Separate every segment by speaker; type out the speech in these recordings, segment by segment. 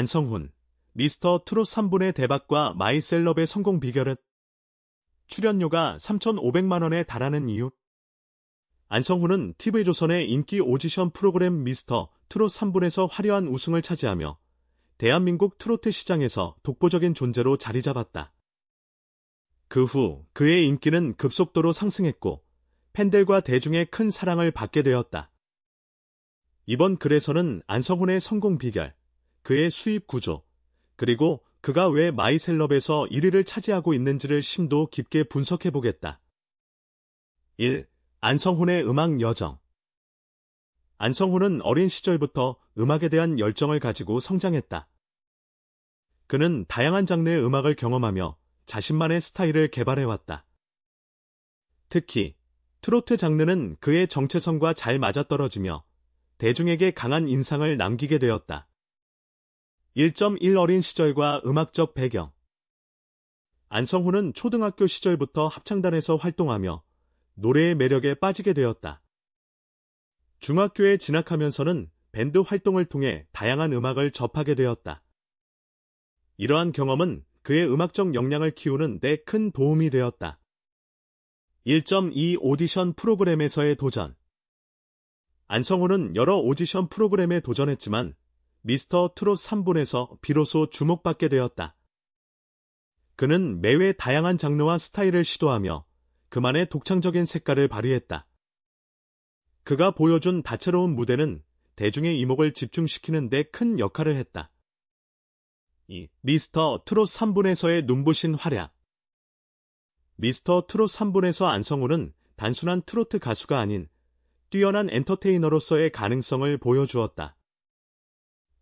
Speaker 1: 안성훈, 미스터 트롯 3분의 대박과 마이셀럽의 성공 비결은 출연료가 3,500만원에 달하는 이유 안성훈은 TV조선의 인기 오디션 프로그램 미스터 트롯 3분에서 화려한 우승을 차지하며 대한민국 트로트 시장에서 독보적인 존재로 자리 잡았다. 그 후 그의 인기는 급속도로 상승했고 팬들과 대중의 큰 사랑을 받게 되었다. 이번 글에서는 안성훈의 성공 비결, 그의 수입 구조, 그리고 그가 왜 마이셀럽에서 1위를 차지하고 있는지를 심도 깊게 분석해 보겠다. 1. 안성훈의 음악 여정 안성훈은 어린 시절부터 음악에 대한 열정을 가지고 성장했다. 그는 다양한 장르의 음악을 경험하며 자신만의 스타일을 개발해왔다. 특히 트로트 장르는 그의 정체성과 잘 맞아떨어지며 대중에게 강한 인상을 남기게 되었다. 1.1 어린 시절과 음악적 배경 안성호는 초등학교 시절부터 합창단에서 활동하며 노래의 매력에 빠지게 되었다. 중학교에 진학하면서는 밴드 활동을 통해 다양한 음악을 접하게 되었다. 이러한 경험은 그의 음악적 역량을 키우는 데 큰 도움이 되었다. 1.2 오디션 프로그램에서의 도전 안성호는 여러 오디션 프로그램에 도전했지만 미스터 트롯 3분에서 비로소 주목받게 되었다. 그는 매회 다양한 장르와 스타일을 시도하며 그만의 독창적인 색깔을 발휘했다. 그가 보여준 다채로운 무대는 대중의 이목을 집중시키는 데 큰 역할을 했다. 이 미스터 트롯 3분에서의 눈부신 활약 미스터 트롯 3분에서 안성우는 단순한 트로트 가수가 아닌 뛰어난 엔터테이너로서의 가능성을 보여주었다.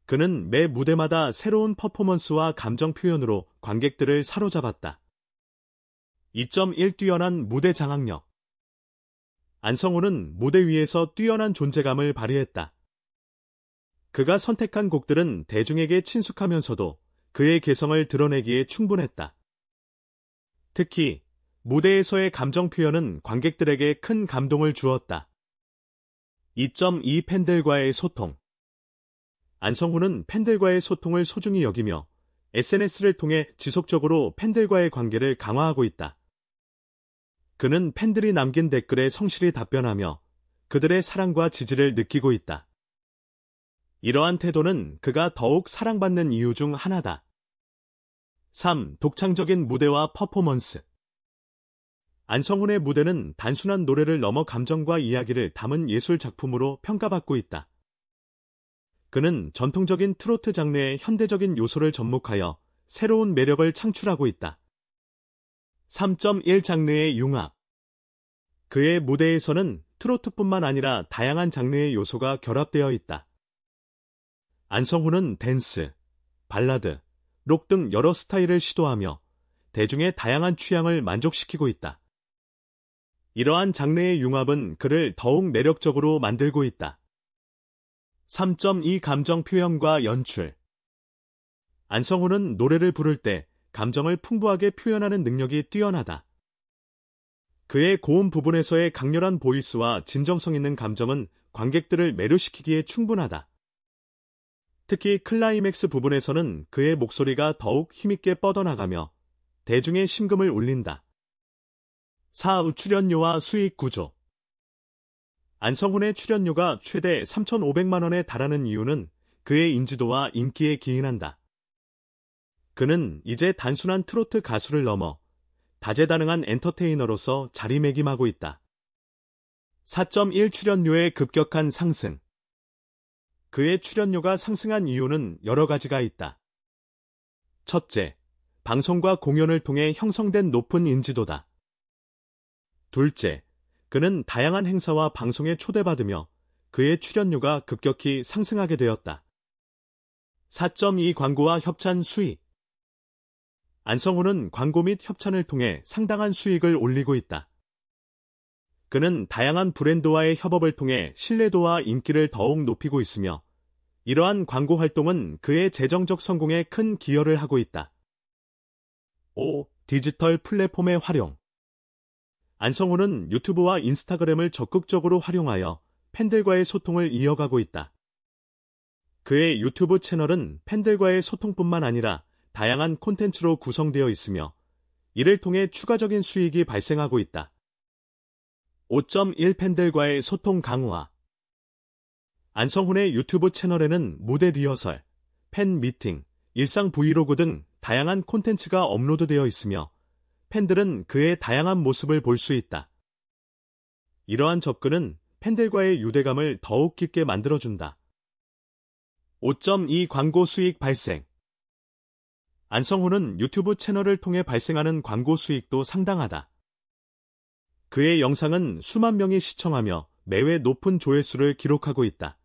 Speaker 1: 그는 매 무대마다 새로운 퍼포먼스와 감정 표현으로 관객들을 사로잡았다. 2.1 뛰어난 무대 장악력 안성호는 무대 위에서 뛰어난 존재감을 발휘했다. 그가 선택한 곡들은 대중에게 친숙하면서도 그의 개성을 드러내기에 충분했다. 특히 무대에서의 감정 표현은 관객들에게 큰 감동을 주었다. 2.2 팬들과의 소통 안성훈은 팬들과의 소통을 소중히 여기며 SNS를 통해 지속적으로 팬들과의 관계를 강화하고 있다. 그는 팬들이 남긴 댓글에 성실히 답변하며 그들의 사랑과 지지를 느끼고 있다. 이러한 태도는 그가 더욱 사랑받는 이유 중 하나다. 3. 독창적인 무대와 퍼포먼스 안성훈의 무대는 단순한 노래를 넘어 감정과 이야기를 담은 예술 작품으로 평가받고 있다. 그는 전통적인 트로트 장르의 현대적인 요소를 접목하여 새로운 매력을 창출하고 있다. 3.1 장르의 융합 그의 무대에서는 트로트뿐만 아니라 다양한 장르의 요소가 결합되어 있다. 안성훈은 댄스, 발라드, 록 등 여러 스타일을 시도하며 대중의 다양한 취향을 만족시키고 있다. 이러한 장르의 융합은 그를 더욱 매력적으로 만들고 있다. 3.2 감정 표현과 연출 안성호는 노래를 부를 때 감정을 풍부하게 표현하는 능력이 뛰어나다. 그의 고음 부분에서의 강렬한 보이스와 진정성 있는 감정은 관객들을 매료시키기에 충분하다. 특히 클라이맥스 부분에서는 그의 목소리가 더욱 힘있게 뻗어나가며 대중의 심금을 울린다. 4. 우 출연료와 수익 구조 안성훈의 출연료가 최대 3,500만 원에 달하는 이유는 그의 인지도와 인기에 기인한다. 그는 이제 단순한 트로트 가수를 넘어 다재다능한 엔터테이너로서 자리매김하고 있다. 4.1 출연료의 급격한 상승 그의 출연료가 상승한 이유는 여러 가지가 있다. 첫째, 방송과 공연을 통해 형성된 높은 인지도다. 둘째, 그는 다양한 행사와 방송에 초대받으며 그의 출연료가 급격히 상승하게 되었다. 4.2 광고와 협찬 수익 안성우는 광고 및 협찬을 통해 상당한 수익을 올리고 있다. 그는 다양한 브랜드와의 협업을 통해 신뢰도와 인기를 더욱 높이고 있으며 이러한 광고 활동은 그의 재정적 성공에 큰 기여를 하고 있다. 5. 디지털 플랫폼의 활용 안성호는 유튜브와 인스타그램을 적극적으로 활용하여 팬들과의 소통을 이어가고 있다. 그의 유튜브 채널은 팬들과의 소통뿐만 아니라 다양한 콘텐츠로 구성되어 있으며 이를 통해 추가적인 수익이 발생하고 있다. 5.1 팬들과의 소통 강화 안성훈의 유튜브 채널에는 무대 리허설, 팬 미팅, 일상 브이로그 등 다양한 콘텐츠가 업로드되어 있으며 팬들은 그의 다양한 모습을 볼 수 있다. 이러한 접근은 팬들과의 유대감을 더욱 깊게 만들어준다. 5.2 광고 수익 발생 안성호는 유튜브 채널을 통해 발생하는 광고 수익도 상당하다. 그의 영상은 수만 명이 시청하며 매회 높은 조회수를 기록하고 있다.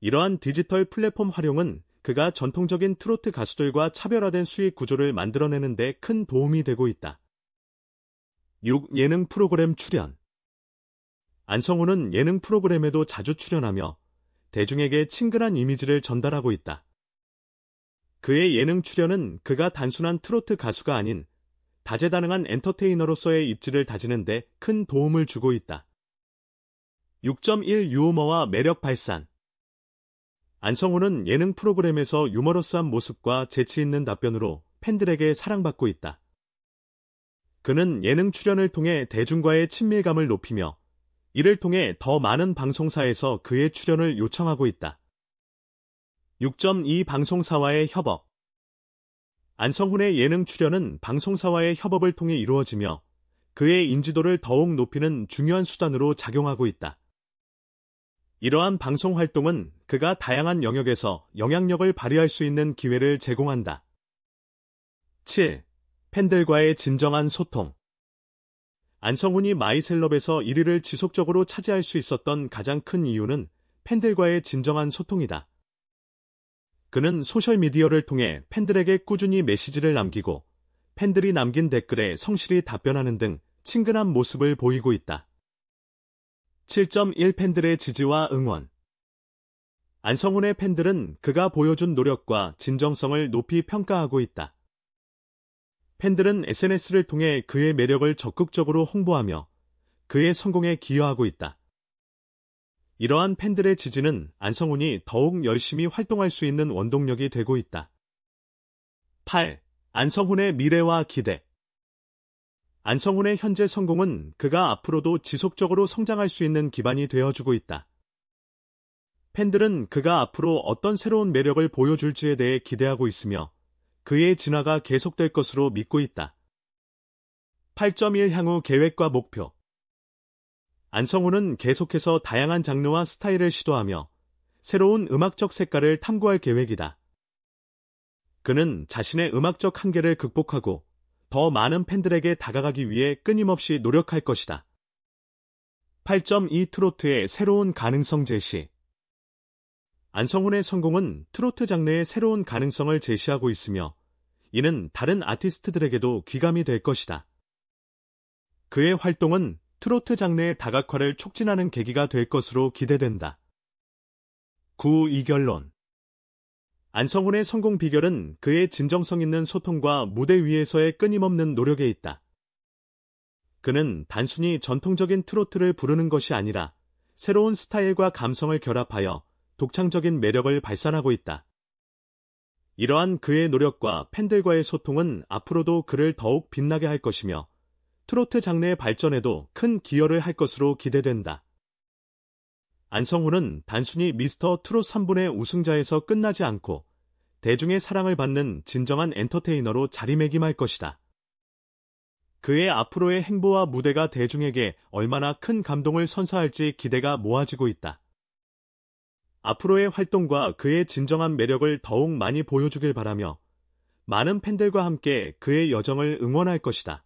Speaker 1: 이러한 디지털 플랫폼 활용은 그가 전통적인 트로트 가수들과 차별화된 수익 구조를 만들어내는데 큰 도움이 되고 있다. 6. 예능 프로그램 출연 안성호는 예능 프로그램에도 자주 출연하며 대중에게 친근한 이미지를 전달하고 있다. 그의 예능 출연은 그가 단순한 트로트 가수가 아닌 다재다능한 엔터테이너로서의 입지를 다지는데 큰 도움을 주고 있다. 6.1 유머와 매력 발산 안성우는 예능 프로그램에서 유머러스한 모습과 재치 있는 답변으로 팬들에게 사랑받고 있다. 그는 예능 출연을 통해 대중과의 친밀감을 높이며 이를 통해 더 많은 방송사에서 그의 출연을 요청하고 있다. 6.2 방송사와의 협업 안성훈의 예능 출연은 방송사와의 협업을 통해 이루어지며 그의 인지도를 더욱 높이는 중요한 수단으로 작용하고 있다. 이러한 방송 활동은 그가 다양한 영역에서 영향력을 발휘할 수 있는 기회를 제공한다. 7. 팬들과의 진정한 소통 안성훈이 마이셀럽에서 1위를 지속적으로 차지할 수 있었던 가장 큰 이유는 팬들과의 진정한 소통이다. 그는 소셜미디어를 통해 팬들에게 꾸준히 메시지를 남기고 팬들이 남긴 댓글에 성실히 답변하는 등 친근한 모습을 보이고 있다. 7.1 팬들의 지지와 응원 안성훈의 팬들은 그가 보여준 노력과 진정성을 높이 평가하고 있다. 팬들은 SNS를 통해 그의 매력을 적극적으로 홍보하며 그의 성공에 기여하고 있다. 이러한 팬들의 지지는 안성훈이 더욱 열심히 활동할 수 있는 원동력이 되고 있다. 8. 안성훈의 미래와 기대 안성훈의 현재 성공은 그가 앞으로도 지속적으로 성장할 수 있는 기반이 되어주고 있다. 팬들은 그가 앞으로 어떤 새로운 매력을 보여줄지에 대해 기대하고 있으며 그의 진화가 계속될 것으로 믿고 있다. 8.1 향후 계획과 목표 안성훈은 계속해서 다양한 장르와 스타일을 시도하며 새로운 음악적 색깔을 탐구할 계획이다. 그는 자신의 음악적 한계를 극복하고 더 많은 팬들에게 다가가기 위해 끊임없이 노력할 것이다. 8.2 트로트의 새로운 가능성 제시 안성훈의 성공은 트로트 장르의 새로운 가능성을 제시하고 있으며 이는 다른 아티스트들에게도 귀감이 될 것이다. 그의 활동은 트로트 장르의 다각화를 촉진하는 계기가 될 것으로 기대된다. 9. 이결론 안성훈의 성공 비결은 그의 진정성 있는 소통과 무대 위에서의 끊임없는 노력에 있다. 그는 단순히 전통적인 트로트를 부르는 것이 아니라 새로운 스타일과 감성을 결합하여 독창적인 매력을 발산하고 있다. 이러한 그의 노력과 팬들과의 소통은 앞으로도 그를 더욱 빛나게 할 것이며 트로트 장르의 발전에도 큰 기여를 할 것으로 기대된다. 안성훈은 단순히 미스터 트롯 3분의 우승자에서 끝나지 않고 대중의 사랑을 받는 진정한 엔터테이너로 자리매김할 것이다. 그의 앞으로의 행보와 무대가 대중에게 얼마나 큰 감동을 선사할지 기대가 모아지고 있다. 앞으로의 활동과 그의 진정한 매력을 더욱 많이 보여주길 바라며 많은 팬들과 함께 그의 여정을 응원할 것이다.